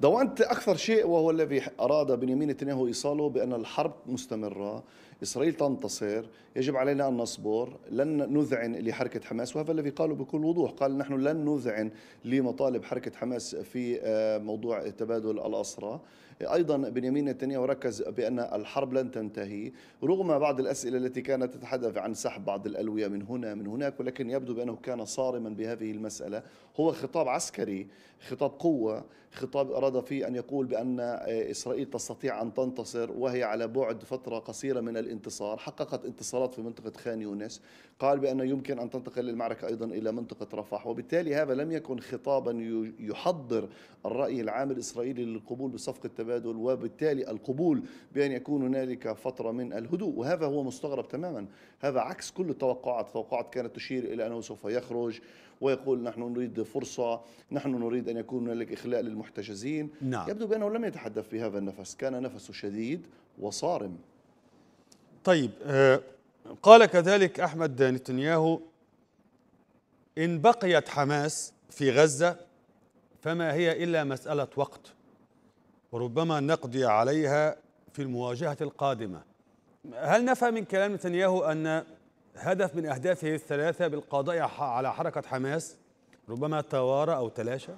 دوانت أكثر شيء وهو الذي أراد بنيامين نتنياهو إيصاله بأن الحرب مستمرة إسرائيل تنتصر يجب علينا أن نصبر لن نذعن لحركة حماس وهذا الذي قاله بكل وضوح قال نحن لن نذعن لمطالب حركة حماس في آه، موضوع تبادل الأسرى ايضا بنيامين نتنياهو ركز بان الحرب لن تنتهي رغم بعض الاسئله التي كانت تتحدث عن سحب بعض الالويه من هنا من هناك ولكن يبدو بانه كان صارما بهذه المساله هو خطاب عسكري خطاب قوه خطاب اراد فيه ان يقول بان آه، اسرائيل تستطيع ان تنتصر وهي على بعد فتره قصيره من الانتصار حققت انتصارات في منطقة خان يونس قال بأنه يمكن أن تنتقل المعركة أيضا إلى منطقة رفح وبالتالي هذا لم يكن خطابا يحضر الرأي العام الإسرائيلي للقبول بصفقة تبادل وبالتالي القبول بأن يكون هنالك فترة من الهدوء وهذا هو مستغرب تماما هذا عكس كل التوقعات التوقعات كانت تشير إلى أنه سوف يخرج ويقول نحن نريد فرصة نحن نريد أن يكون هنالك إخلاء للمحتجزين نعم. يبدو بأنه لم يتحدث في هذا النفس كان نفسه شديد وصارم طيب آه، قال كذلك احمد نتنياهو ان بقيت حماس في غزه فما هي الا مساله وقت وربما نقضي عليها في المواجهه القادمه هل نفهم من كلام نتنياهو ان هدف من اهدافه الثلاثه بالقضاء على حركه حماس ربما توارى او تلاشى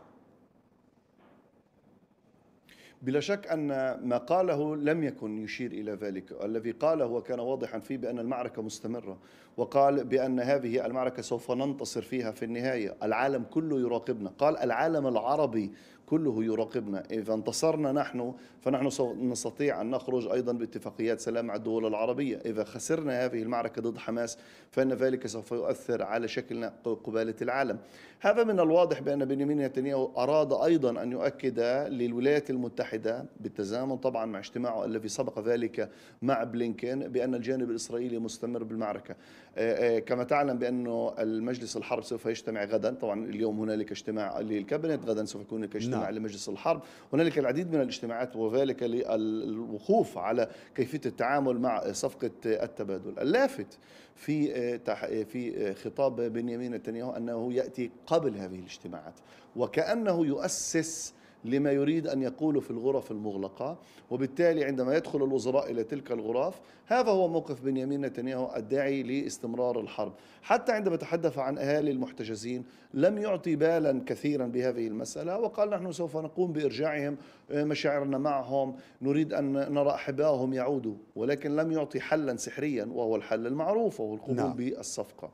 بلا شك أن ما قاله لم يكن يشير إلى ذلك الذي قاله وكان واضحا فيه بأن المعركة مستمرة وقال بأن هذه المعركة سوف ننتصر فيها في النهاية العالم كله يراقبنا قال العالم العربي كله يراقبنا إذا انتصرنا نحن فنحن نستطيع أن نخرج أيضا باتفاقيات سلام مع الدول العربية إذا خسرنا هذه المعركة ضد حماس فإن ذلك سوف يؤثر على شكلنا قبالة العالم هذا من الواضح بأن بنيامين نتنياهو أراد أيضا أن يؤكد للولايات المتحدة بالتزامن طبعا مع اجتماعه الذي سبق ذلك مع بلينكين بأن الجانب الإسرائيلي مستمر بالمعركة أه، أه، كما تعلم بأنه المجلس الحرب سوف يجتمع غدا طبعا اليوم هنالك اجتماع للكابينت غدا سوف يكون هناك اجتماع نعم. لمجلس الحرب هنالك العديد من الاجتماعات وذلك للوقوف على كيفية التعامل مع صفقة التبادل اللافت في آه، آه، في آه، خطاب بنيامين نتنياهو أنه يأتي قبل هذه الاجتماعات وكأنه يؤسس لما يريد أن يقوله في الغرف المغلقة وبالتالي عندما يدخل الوزراء إلى تلك الغرف هذا هو موقف بنيامين نتنياهو الداعي لاستمرار الحرب حتى عندما تحدث عن أهالي المحتجزين لم يعطي بالا كثيرا بهذه المسألة وقال نحن سوف نقوم بإرجاعهم آه، مشاعرنا معهم نريد أن نرى أحبائهم يعودوا ولكن لم يعطي حلا سحريا وهو الحل المعروف وهو القبول نعم. بالصفقة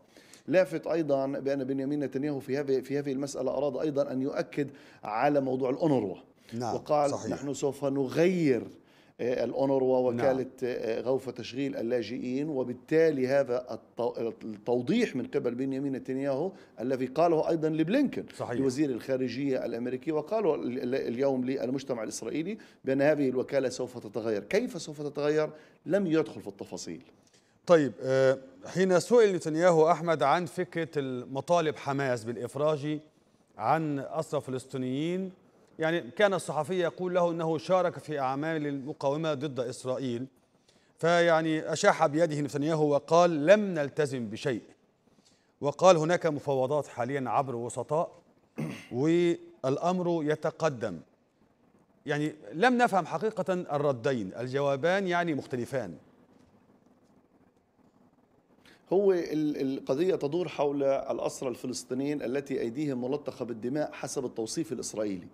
لافت ايضا بان بنيامين نتنياهو في هذه في هذه المساله اراد ايضا ان يؤكد على موضوع الاونروا نعم وقال صحيح. نحن سوف نغير آه، الأونروا نعم. وكالة نعم. غوف تشغيل اللاجئين وبالتالي هذا التوضيح من قبل بنيامين نتنياهو الذي قاله أيضا لبلينكن صحيح. لوزير الخارجية الأمريكي وقاله اليوم للمجتمع الإسرائيلي بأن هذه الوكالة سوف تتغير كيف سوف تتغير لم يدخل في التفاصيل طيب آه، حين سئل نتنياهو أحمد عن فكرة المطالب حماس بالإفراج عن أسرى فلسطينيين يعني كان الصحفي يقول له أنه شارك في أعمال المقاومة ضد إسرائيل فيعني أشاح بيده نتنياهو وقال لم نلتزم بشيء وقال هناك مفاوضات حاليا عبر وسطاء والأمر يتقدم يعني لم نفهم حقيقة الردين الجوابان يعني مختلفان هو القضية تدور حول الأسرى الفلسطينيين التي أيديهم ملطخة بالدماء حسب التوصيف الإسرائيلي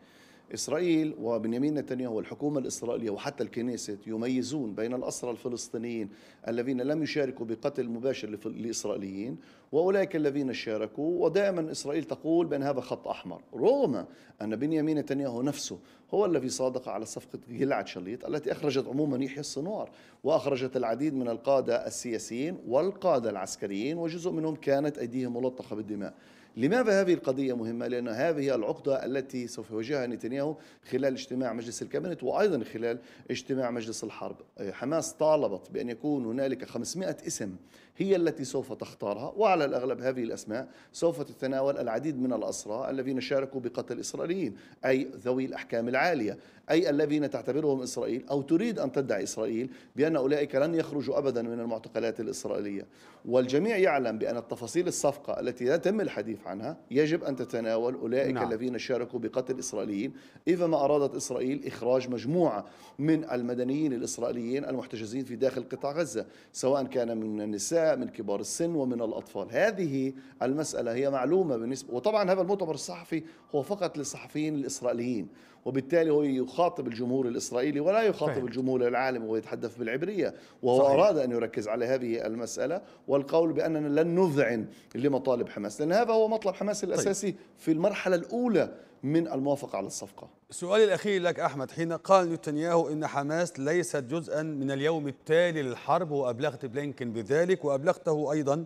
إسرائيل وبنيامين نتنياهو والحكومة الإسرائيلية وحتى الكنيسة يميزون بين الأسرى الفلسطينيين الذين لم يشاركوا بقتل مباشر لإسرائيليين وأولئك الذين شاركوا ودائما إسرائيل تقول بأن هذا خط أحمر رغم أن بنيامين نتنياهو نفسه هو الذي صادق على صفقة جلعد شليط التي أخرجت عموما يحيى الصنوار وأخرجت العديد من القادة السياسيين والقادة العسكريين وجزء منهم كانت أيديهم ملطخة بالدماء لماذا هذه القضية مهمة؟ لأن هذه هي العقدة التي سوف يواجهها نتنياهو خلال اجتماع مجلس الكابينت وأيضا خلال اجتماع مجلس الحرب حماس طالبت بأن يكون هنالك 500 اسم هي التي سوف تختارها وعلى الأغلب هذه الأسماء سوف تتناول العديد من الأسرى الذين شاركوا بقتل إسرائيليين أي ذوي الأحكام العالية أي الذين تعتبرهم إسرائيل أو تريد أن تدعي إسرائيل بأن أولئك لن يخرجوا أبدا من المعتقلات الإسرائيلية والجميع يعلم بأن التفاصيل الصفقة التي يتم الحديث التعريف عنها يجب أن تتناول أولئك نعم. الذين شاركوا بقتل إسرائيليين إذا ما أرادت إسرائيل إخراج مجموعة من المدنيين الإسرائيليين المحتجزين في داخل قطاع غزة سواء كان من النساء من كبار السن ومن الأطفال هذه المسألة هي معلومة بالنسبة وطبعا هذا المؤتمر الصحفي هو فقط للصحفيين الإسرائيليين وبالتالي هو يخاطب الجمهور الإسرائيلي ولا يخاطب فهم. الجمهور العالم وهو يتحدث بالعبرية وهو صحيح. أراد أن يركز على هذه المسألة والقول بأننا لن نذعن لمطالب حماس لأن هذا هو مطلب حماس طيب. الأساسي طيب. في المرحلة الأولى من الموافقة على الصفقة سؤالي الأخير لك أحمد حين قال نتنياهو إن حماس ليست جزءا من اليوم التالي للحرب وأبلغت بلينكن بذلك وأبلغته أيضا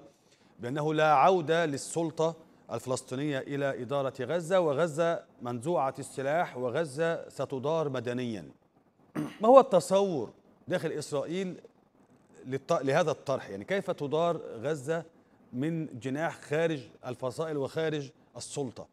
بأنه لا عودة للسلطة الفلسطينية إلى إدارة غزة وغزة منزوعة السلاح وغزة ستدار مدنيا ما هو التصور داخل إسرائيل لهذا الطرح يعني كيف تدار غزة من جناح خارج الفصائل وخارج السلطة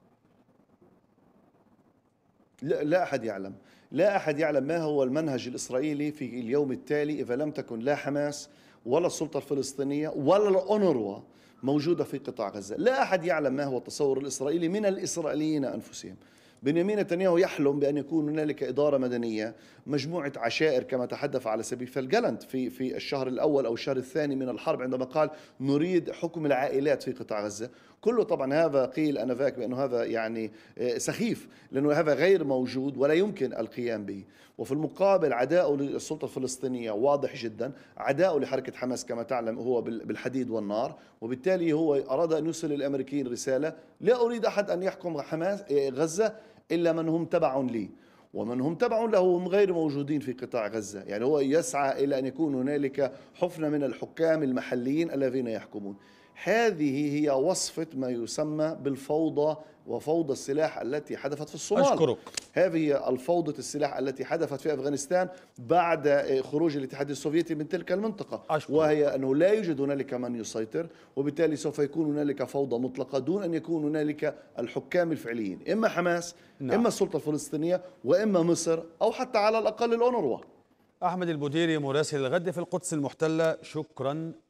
لا, لا أحد يعلم لا أحد يعلم ما هو المنهج الإسرائيلي في اليوم التالي إذا لم تكن لا حماس ولا السلطة الفلسطينية ولا الأونروا موجودة في قطاع غزة لا أحد يعلم ما هو التصور الإسرائيلي من الإسرائيليين أنفسهم بنيامين نتنياهو يحلم بأن يكون هنالك إدارة مدنية مجموعة عشائر كما تحدث على سبيل فالجلنت في في الشهر الأول أو الشهر الثاني من الحرب عندما قال نريد حكم العائلات في قطاع غزة كله طبعا هذا قيل انذاك بانه هذا يعني آه، سخيف لانه هذا غير موجود ولا يمكن القيام به وفي المقابل عداء للسلطه الفلسطينيه واضح جدا عداء لحركه حماس كما تعلم هو بالحديد والنار وبالتالي هو اراد ان يوصل للامريكيين رساله لا اريد احد ان يحكم حماس آه، غزه الا من هم تبع لي ومن هم تبع له هم غير موجودين في قطاع غزة يعني هو يسعى إلى أن يكون هنالك حفنة من الحكام المحليين الذين يحكمون هذه هي وصفة ما يسمى بالفوضى وفوضى السلاح التي حدثت في الصومال أشكرك هذه الفوضى السلاح التي حدثت في أفغانستان بعد خروج الاتحاد السوفيتي من تلك المنطقة أشكرك. وهي أنه لا يوجد هنالك من يسيطر وبالتالي سوف يكون هنالك فوضى مطلقة دون أن يكون هنالك الحكام الفعليين إما حماس نعم. إما السلطة الفلسطينية وإما مصر أو حتى على الأقل الأونروا أحمد البديري مراسل الغد في القدس المحتلة شكرا